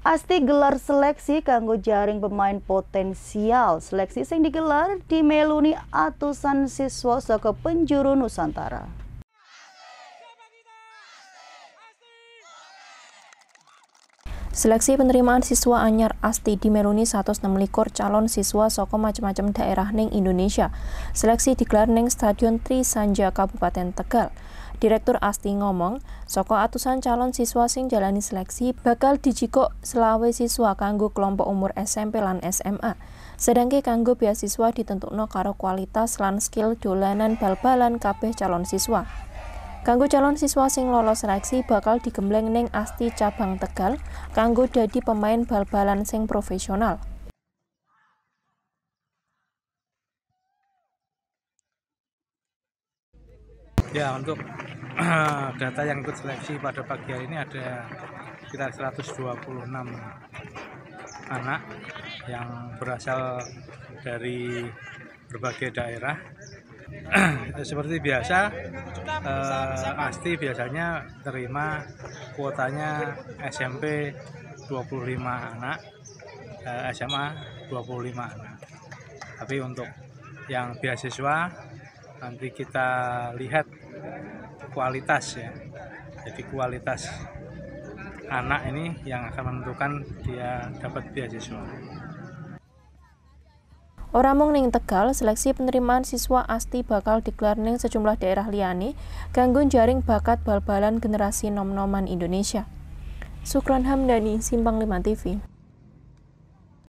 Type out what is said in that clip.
Asti gelar seleksi kanggo jaring pemain potensial. Seleksi sing digelar di Meluni atusan siswa saka penjuru Nusantara. Seleksi penerimaan siswa anyar Asti Meluni 106 likur calon siswa soko macam-macam daerah ning Indonesia. Seleksi digelar ning Stadion Tri Sanja Kabupaten Tegal. Direktur Asti ngomong, soko atusan calon siswa sing jalani seleksi bakal dijikok selawe siswa kanggo kelompok umur SMP lan SMA. Sedangke kanggo beasiswa ditentukno karo kualitas lan skill dolanan bal-balan kabeh calon siswa. Kanggo calon siswa sing lolos seleksi bakal digembleng ning Asti Cabang Tegal kanggo dadi pemain bal-balan sing profesional. Ya untuk data yang ikut seleksi pada pagi hari ini ada sekitar 126 anak yang berasal dari berbagai daerah. Seperti biasa, eh, pasti biasanya terima kuotanya SMP 25 anak, eh, SMA 25 anak. Tapi untuk yang beasiswa nanti kita lihat kualitas ya jadi kualitas anak ini yang akan menentukan dia dapat beasiswa Orang mung ning Tegal, seleksi penerimaan siswa ASTI bakal digelar ning sejumlah daerah liani ganggu jaring bakat bal-balan generasi nom-noman Indonesia. Sukran Hamdani, Simpang 5 TV.